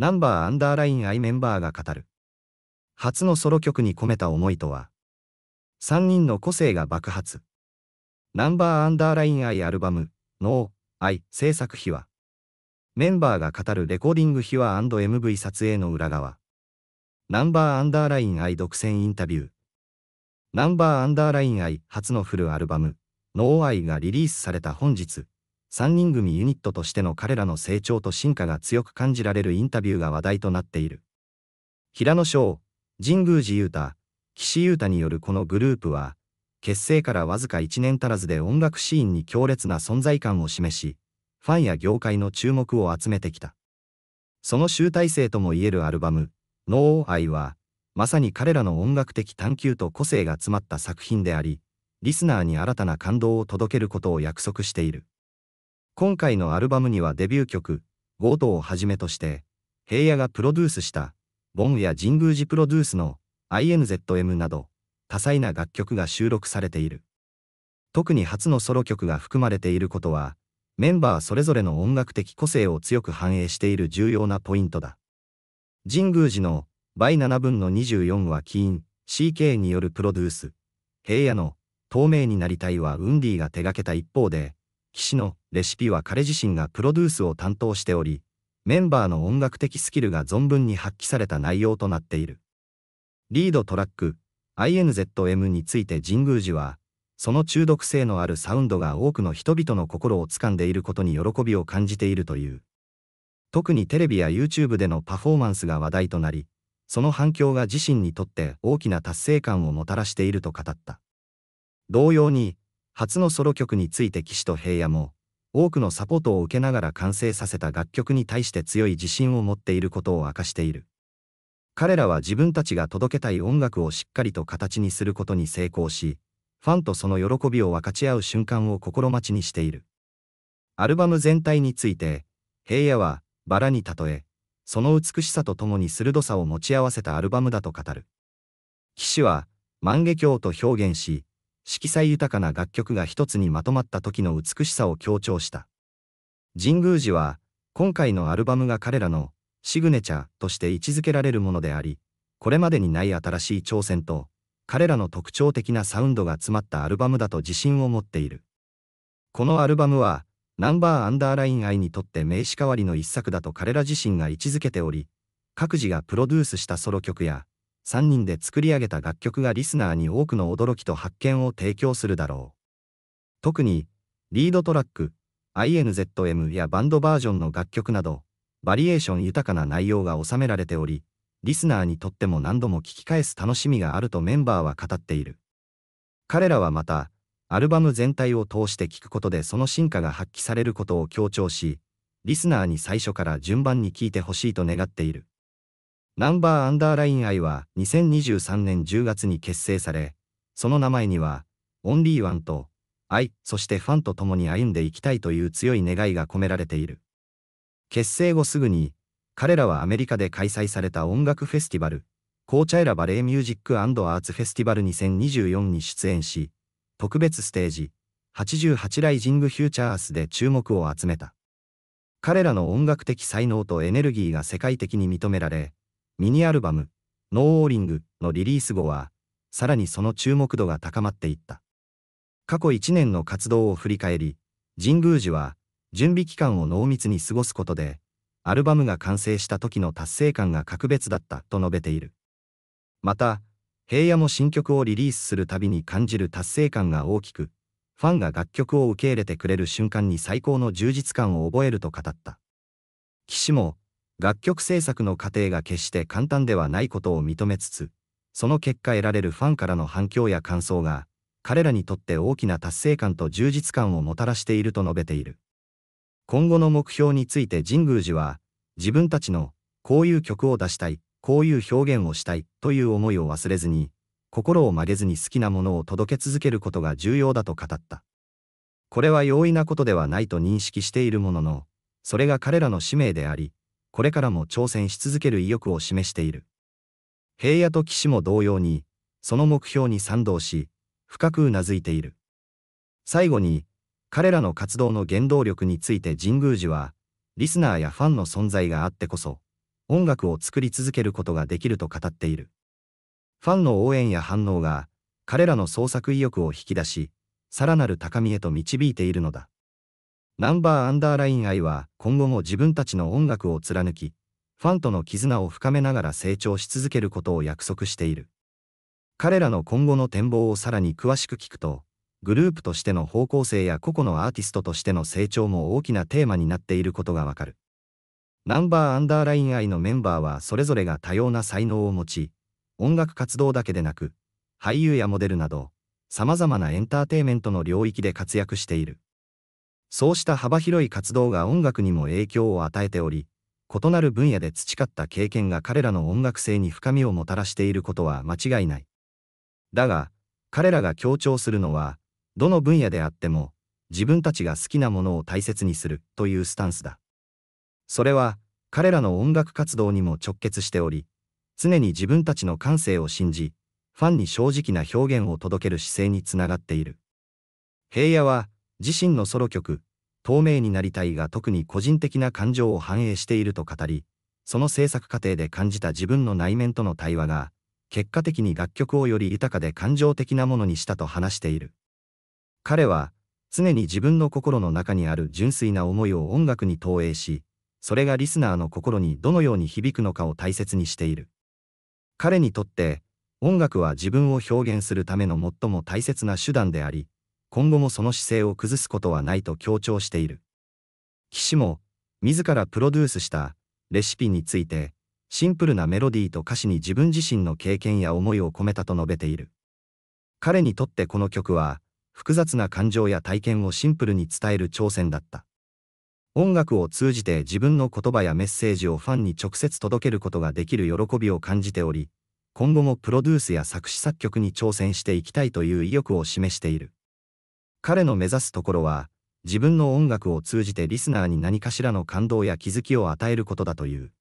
ナンバーアンダーラインアイメンバーが語る。初のソロ曲に込めた思いとは、3人の個性が爆発。ナンバーアンダーラインアイアルバム、ノー、アイ制作秘話。メンバーが語るレコーディング秘話 &MV 撮影の裏側。ナンバーアンダーラインアイ独占インタビュー。ナンバーアンダーラインアイ初のフルアルバム、ノーアイがリリースされた本日。3人組ユニットとしての彼らの成長と進化が強く感じられるインタビューが話題となっている。平野翔、神宮寺勇太、岸優太によるこのグループは、結成からわずか1年足らずで音楽シーンに強烈な存在感を示し、ファンや業界の注目を集めてきた。その集大成ともいえるアルバム、ノーアイは、まさに彼らの音楽的探求と個性が詰まった作品であり、リスナーに新たな感動を届けることを約束している。今回のアルバムにはデビュー曲、ゴートをはじめとして、平野がプロデュースした、ボンや神宮寺プロデュースの INZM など、多彩な楽曲が収録されている。特に初のソロ曲が含まれていることは、メンバーそれぞれの音楽的個性を強く反映している重要なポイントだ。神宮寺の倍7分の24はキーン、CK によるプロデュース。平野の透明になりたいはウンディが手掛けた一方で、岸のレシピは彼自身がプロデュースを担当しており、メンバーの音楽的スキルが存分に発揮された内容となっている。リードトラック INZM について神宮寺は、その中毒性のあるサウンドが多くの人々の心を掴んでいることに喜びを感じているという。特にテレビや YouTube でのパフォーマンスが話題となり、その反響が自身にとって大きな達成感をもたらしていると語った。同様に、初のソロ曲について岸と平野も、多くのサポートを受けながら完成させた楽曲に対して強い自信を持っていることを明かしている。彼らは自分たちが届けたい音楽をしっかりと形にすることに成功し、ファンとその喜びを分かち合う瞬間を心待ちにしている。アルバム全体について、平野は、バラに例え、その美しさとともに鋭さを持ち合わせたアルバムだと語る。騎士は、万華鏡と表現し、色彩豊かな楽曲が一つにまとまった時の美しさを強調した。神宮寺は、今回のアルバムが彼らのシグネチャーとして位置づけられるものであり、これまでにない新しい挑戦と、彼らの特徴的なサウンドが詰まったアルバムだと自信を持っている。このアルバムは、ナンバーアンダーライン愛にとって名刺代わりの一作だと彼ら自身が位置づけており、各自がプロデュースしたソロ曲や、3人で作り上げた楽曲がリスナーに多くの驚きと発見を提供するだろう。特に、リードトラック、INZM やバンドバージョンの楽曲など、バリエーション豊かな内容が収められており、リスナーにとっても何度も聞き返す楽しみがあるとメンバーは語っている。彼らはまた、アルバム全体を通して聞くことでその進化が発揮されることを強調し、リスナーに最初から順番に聞いてほしいと願っている。ナンバーアンダーライン愛は2023年10月に結成され、その名前には、オンリーワンと愛、そしてファンと共に歩んでいきたいという強い願いが込められている。結成後すぐに、彼らはアメリカで開催された音楽フェスティバル、コーチャイラバレーミュージックアーツフェスティバル2024に出演し、特別ステージ、88ライジングフューチャーアースで注目を集めた。彼らの音楽的才能とエネルギーが世界的に認められ、ミニアルバム、ノーオーリングのリリース後は、さらにその注目度が高まっていった。過去1年の活動を振り返り、神宮寺は、準備期間を濃密に過ごすことで、アルバムが完成した時の達成感が格別だったと述べている。また、平野も新曲をリリースするたびに感じる達成感が大きく、ファンが楽曲を受け入れてくれる瞬間に最高の充実感を覚えると語った。岸も、楽曲制作の過程が決して簡単ではないことを認めつつ、その結果得られるファンからの反響や感想が、彼らにとって大きな達成感と充実感をもたらしていると述べている。今後の目標について神宮寺は、自分たちの、こういう曲を出したい、こういう表現をしたいという思いを忘れずに、心を曲げずに好きなものを届け続けることが重要だと語った。これは容易なことではないと認識しているものの、それが彼らの使命であり、これからも挑戦し続ける意欲を示している。平野と岸も同様に、その目標に賛同し、深くうなずいている。最後に、彼らの活動の原動力について神宮寺は、リスナーやファンの存在があってこそ、音楽を作り続けることができると語っている。ファンの応援や反応が、彼らの創作意欲を引き出し、さらなる高みへと導いているのだ。ナンバーアンダーライン愛は今後も自分たちの音楽を貫き、ファンとの絆を深めながら成長し続けることを約束している。彼らの今後の展望をさらに詳しく聞くと、グループとしての方向性や個々のアーティストとしての成長も大きなテーマになっていることがわかる。ナンバーアンダーライン愛のメンバーはそれぞれが多様な才能を持ち、音楽活動だけでなく、俳優やモデルなど、様々なエンターテイメントの領域で活躍している。そうした幅広い活動が音楽にも影響を与えており、異なる分野で培った経験が彼らの音楽性に深みをもたらしていることは間違いない。だが、彼らが強調するのは、どの分野であっても、自分たちが好きなものを大切にするというスタンスだ。それは、彼らの音楽活動にも直結しており、常に自分たちの感性を信じ、ファンに正直な表現を届ける姿勢につながっている。平野は、自身のソロ曲、透明になりたいが特に個人的な感情を反映していると語り、その制作過程で感じた自分の内面との対話が、結果的に楽曲をより豊かで感情的なものにしたと話している。彼は、常に自分の心の中にある純粋な思いを音楽に投影し、それがリスナーの心にどのように響くのかを大切にしている。彼にとって、音楽は自分を表現するための最も大切な手段であり、今後もその姿勢を崩すことはないと強調している。岸も、自らプロデュースしたレシピについて、シンプルなメロディーと歌詞に自分自身の経験や思いを込めたと述べている。彼にとってこの曲は、複雑な感情や体験をシンプルに伝える挑戦だった。音楽を通じて自分の言葉やメッセージをファンに直接届けることができる喜びを感じており、今後もプロデュースや作詞作曲に挑戦していきたいという意欲を示している。彼の目指すところは、自分の音楽を通じてリスナーに何かしらの感動や気づきを与えることだという。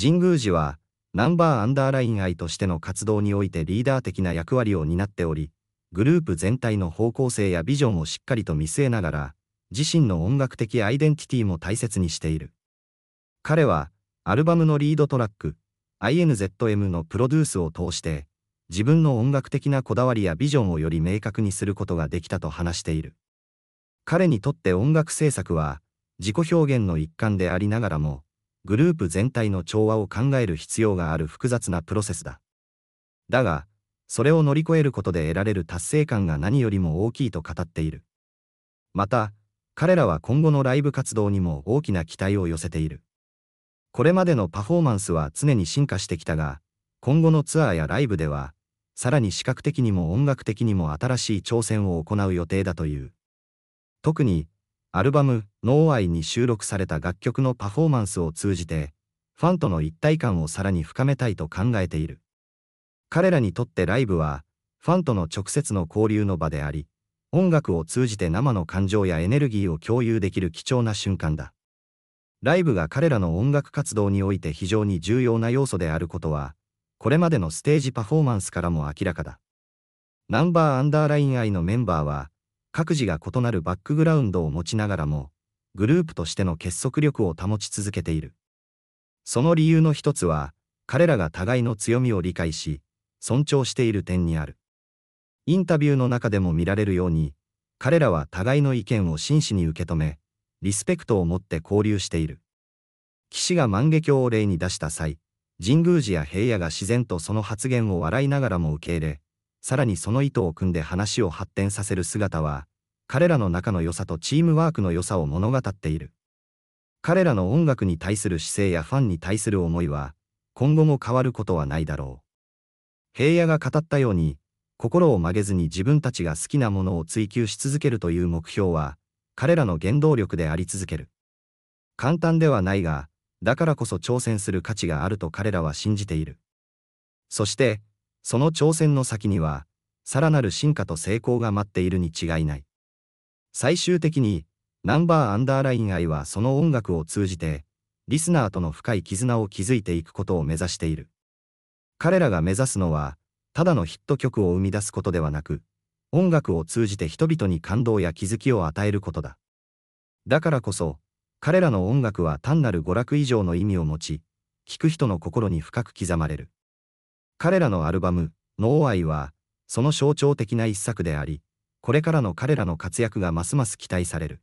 神宮寺は、ナンバーアンダーライン愛としての活動においてリーダー的な役割を担っており、グループ全体の方向性やビジョンをしっかりと見据えながら、自身の音楽的アイデンティティも大切にしている。彼は、アルバムのリードトラック、INZM のプロデュースを通して、自分の音楽的なこだわりやビジョンをより明確にすることができたと話している彼にとって音楽制作は自己表現の一環でありながらもグループ全体の調和を考える必要がある複雑なプロセスだだがそれを乗り越えることで得られる達成感が何よりも大きいと語っているまた彼らは今後のライブ活動にも大きな期待を寄せているこれまでのパフォーマンスは常に進化してきたが今後のツアーやライブではさらに視覚的にも音楽的にも新しい挑戦を行う予定だという。特に、アルバム「ノーアイ」に収録された楽曲のパフォーマンスを通じて、ファンとの一体感をさらに深めたいと考えている。彼らにとってライブは、ファンとの直接の交流の場であり、音楽を通じて生の感情やエネルギーを共有できる貴重な瞬間だ。ライブが彼らの音楽活動において非常に重要な要素であることは、これまでのステージパフォーマンスからも明らかだ。ナンバーアンダーライン I のメンバーは、各自が異なるバックグラウンドを持ちながらも、グループとしての結束力を保ち続けている。その理由の一つは、彼らが互いの強みを理解し、尊重している点にある。インタビューの中でも見られるように、彼らは互いの意見を真摯に受け止め、リスペクトを持って交流している。騎士が万華鏡を例に出した際、神宮寺や平野が自然とその発言を笑いながらも受け入れ、さらにその意図を組んで話を発展させる姿は、彼らの仲の良さとチームワークの良さを物語っている。彼らの音楽に対する姿勢やファンに対する思いは、今後も変わることはないだろう。平野が語ったように、心を曲げずに自分たちが好きなものを追求し続けるという目標は、彼らの原動力であり続ける。簡単ではないが、だからこそ挑戦する価値があると彼らは信じている。そして、その挑戦の先には、さらなる進化と成功が待っているに違いない。最終的に、ナンバーアンダーライン愛はその音楽を通じて、リスナーとの深い絆を築いていくことを目指している。彼らが目指すのは、ただのヒット曲を生み出すことではなく、音楽を通じて人々に感動や気づきを与えることだ。だからこそ、彼らの音楽は単なる娯楽以上の意味を持ち、聴く人の心に深く刻まれる。彼らのアルバム、ノーアイは、その象徴的な一作であり、これからの彼らの活躍がますます期待される。